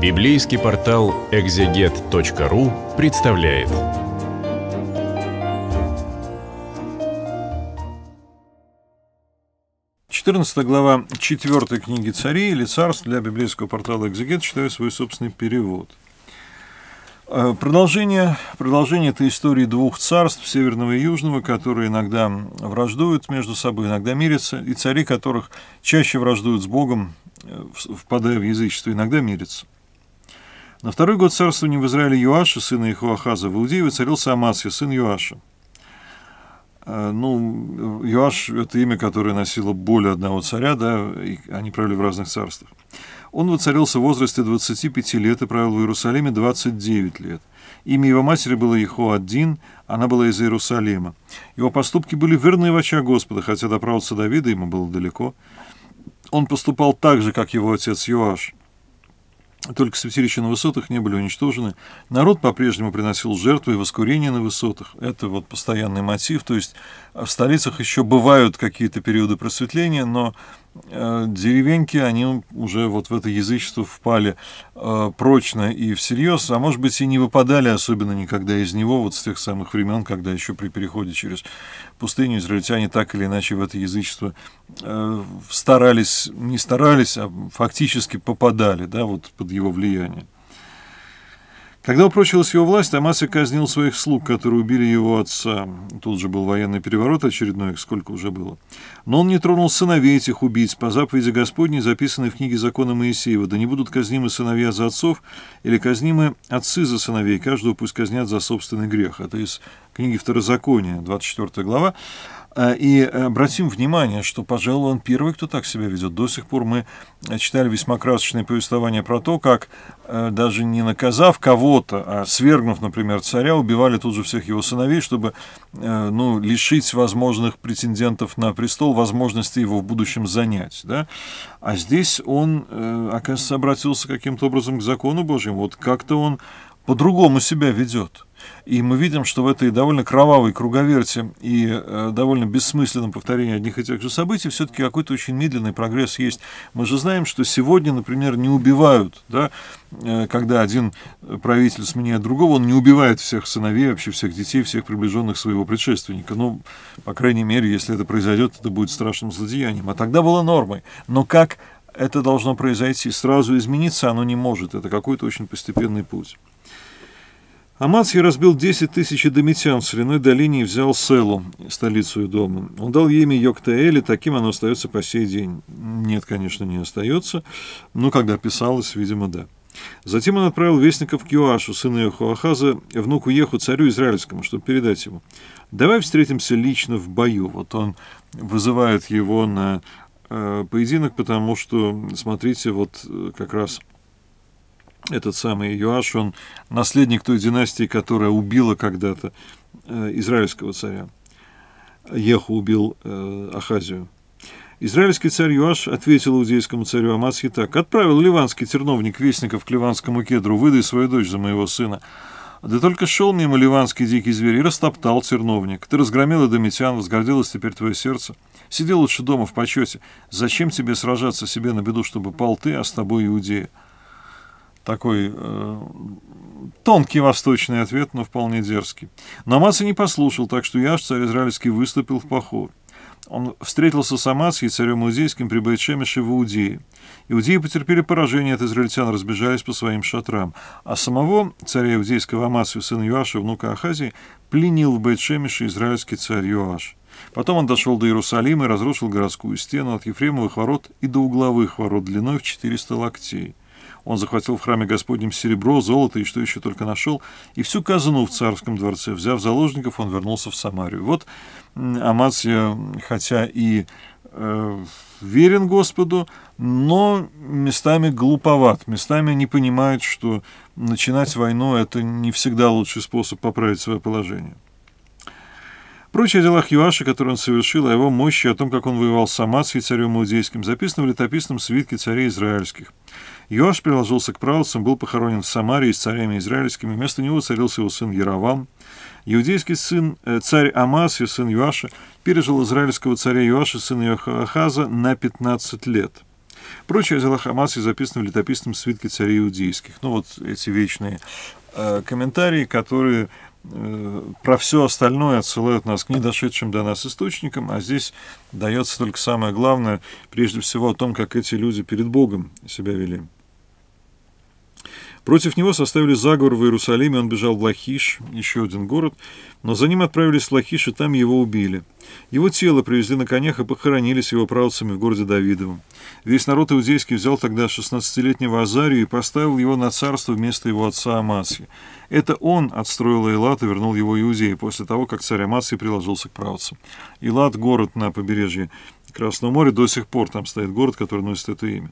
Библейский портал экзегет.ру представляет. Четырнадцатая глава четвертой книги царей или царств для библейского портала «Экзегет» читаю свой собственный перевод. Э, продолжение, продолжение этой истории двух царств, Северного и Южного, которые иногда враждуют между собой, иногда мирятся, и цари которых чаще враждуют с Богом, э, впадая в язычество, иногда мирятся – на второй год царствования в Израиле Юаша, сына Ихуахаза, в Иудее воцарился Амасия, сын Юаша. Э, ну, Юаш – это имя, которое носило более одного царя, да, и они правили в разных царствах. Он воцарился в возрасте 25 лет и правил в Иерусалиме 29 лет. Имя его матери было Ехоаддин, она была из Иерусалима. Его поступки были верны в очах Господа, хотя до правоца Давида ему было далеко. Он поступал так же, как его отец Юаш – только святилища на высотах не были уничтожены. Народ по-прежнему приносил жертвы и воскурения на высотах. Это вот постоянный мотив. То есть а в столицах еще бывают какие-то периоды просветления, но Э, деревеньки, они уже вот в это язычество впали э, прочно и всерьез, а может быть и не выпадали особенно никогда из него, вот с тех самых времен, когда еще при переходе через пустыню израильтяне так или иначе в это язычество э, старались, не старались, а фактически попадали, да, вот под его влияние. Когда упрочилась его власть, Амаси казнил своих слуг, которые убили его отца. Тут же был военный переворот очередной, их сколько уже было. Но он не тронул сыновей этих убийц по заповеди Господней, записанной в книге закона Моисеева. Да не будут казнимы сыновья за отцов или казнимы отцы за сыновей, каждого пусть казнят за собственный грех. Это а из книги Второзакония, 24 глава. Э, и обратим внимание, что, пожалуй, он первый, кто так себя ведет. До сих пор мы читали весьма красочное повествование про то, как, э, даже не наказав кого-то, а свергнув, например, царя, убивали тут же всех его сыновей, чтобы э, ну, лишить возможных претендентов на престол возможности его в будущем занять. Да? А здесь он, оказывается, обратился каким-то образом к закону Божьему. Вот как-то он по-другому себя ведет. И мы видим, что в этой довольно кровавой круговерте и э, довольно бессмысленном повторении одних и тех же событий все-таки какой-то очень медленный прогресс есть. Мы же знаем, что сегодня, например, не убивают, да, э, когда один правитель сменяет другого, он не убивает всех сыновей, вообще всех детей, всех приближенных своего предшественника. Ну, по крайней мере, если это произойдет, это будет страшным злодеянием. А тогда было нормой. Но как это должно произойти? Сразу измениться оно не может. Это какой-то очень постепенный путь. Амаций разбил 10 тысяч домитян в Соляной долине и взял Селу, столицу и дома. Он дал ей имя Йоктаэли, таким оно остается по сей день. Нет, конечно, не остается, но когда писалось, видимо, да. Затем он отправил вестников к Юашу, сыну Ехуахаза, внуку Еху, царю израильскому, чтобы передать ему. «Давай встретимся лично в бою». Вот он вызывает его на э, поединок, потому что, смотрите, вот э, как раз этот самый Юаш, он наследник той династии, которая убила когда-то э, израильского царя. Еху убил э, Ахазию. Израильский царь Юаш ответил иудейскому царю Амасхи так. «Отправил ливанский терновник вестников к ливанскому кедру, выдай свою дочь за моего сына». Да только шел мимо ливанский дикий зверь и растоптал терновник. Ты разгромил эдомитян, возгордилось теперь твое сердце. Сиди лучше дома в почете. Зачем тебе сражаться себе на беду, чтобы пал ты, а с тобой иудея? Такой э, тонкий восточный ответ, но вполне дерзкий. Но Амаций не послушал, так что Яш, царь израильский, выступил в поход. Он встретился с Амацией, царем иудейским, при Байтшемеше в Иудее. Иудеи потерпели поражение от израильтян, разбежались по своим шатрам. А самого царя иудейского Амацию, сына Юаша, внука Ахазии, пленил в Байтшемеше израильский царь Юаш. Потом он дошел до Иерусалима и разрушил городскую стену от Ефремовых ворот и до угловых ворот длиной в 400 локтей. Он захватил в храме Господнем серебро, золото и что еще только нашел, и всю казну в царском дворце. Взяв заложников, он вернулся в Самарию. Вот Амация, хотя и э, верен Господу, но местами глуповат, местами не понимает, что начинать войну – это не всегда лучший способ поправить свое положение. Прочие о делах Юаша, которые он совершил, о его мощи, о том, как он воевал с Амацией, царем Иудейским, записаны в летописном свитке царей израильских. Иоаш приложился к правоцам, был похоронен в Самарии с царями израильскими. Вместо него царился его сын Яровам. Иудейский сын, э, царь Амасия, сын Юаша, пережил израильского царя Юаша, сына Йохахаза, на 15 лет. Прочее о делах Амасии записано в летописном свитке царей иудейских. Ну вот эти вечные э, комментарии, которые э, про все остальное отсылают нас к недошедшим до нас источникам, а здесь дается только самое главное, прежде всего о том, как эти люди перед Богом себя вели. Против него составили заговор в Иерусалиме, он бежал в Лахиш, еще один город, но за ним отправились в Лахиш, и там его убили. Его тело привезли на конях и похоронили с его правцами в городе Давидовом. Весь народ иудейский взял тогда 16-летнего Азарию и поставил его на царство вместо его отца Амасии. Это он отстроил Илат и вернул его Иудеи после того, как царь Амасий приложился к правцам. Илат город на побережье Красного моря, до сих пор там стоит город, который носит это имя.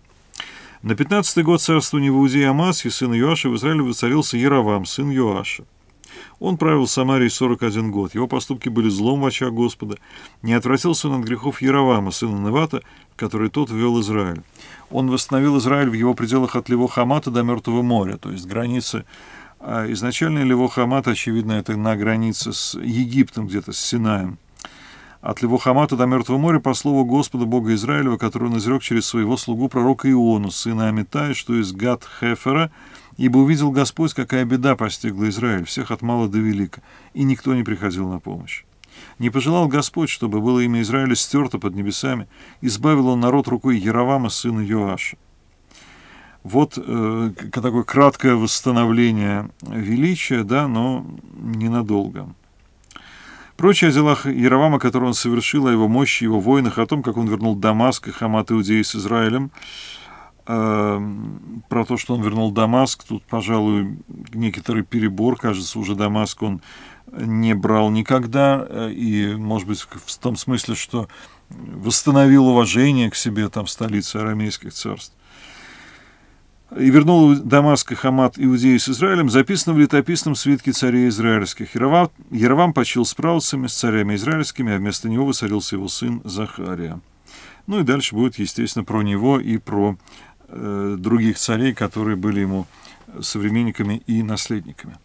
На 15-й год царствования Ваудея Амасии, сын Иоаша в Израиле воцарился Яровам, сын Иоаша. Он правил Самарией 41 год. Его поступки были злом в очах Господа. Не отвратился он от грехов Яровама, сына Невата, который тот ввел Израиль. Он восстановил Израиль в его пределах от Левохамата до Мертвого моря, то есть границы а Изначально Левохамат, очевидно, это на границе с Египтом, где-то с Синаем от Левухамата до Мертвого моря по слову Господа Бога Израилева, который он изрек через своего слугу пророка Иону, сына Амитая, что из Гад Хефера, ибо увидел Господь, какая беда постигла Израиль, всех от мала до велика, и никто не приходил на помощь. Не пожелал Господь, чтобы было имя Израиля стерто под небесами, избавил он народ рукой Яровама, сына Йоаша. Вот э, такое краткое восстановление величия, да, но ненадолго. Прочие о делах Яровама, которые он совершил, о его мощи, его войнах, о том, как он вернул Дамаск и Хамат Иудеи с Израилем. Эм, про то, что он вернул Дамаск, тут, пожалуй, некоторый перебор. Кажется, уже Дамаск он не брал никогда. Э, и, может быть, в том смысле, что восстановил уважение к себе там в столице арамейских царств и вернул Дамаск и Хамат иудеи с Израилем, записано в летописном свитке царей израильских. Яровам, Яровам почил с правцами, с царями израильскими, а вместо него высадился его сын Захария. Ну и дальше будет, естественно, про него и про э, других царей, которые были ему современниками и наследниками.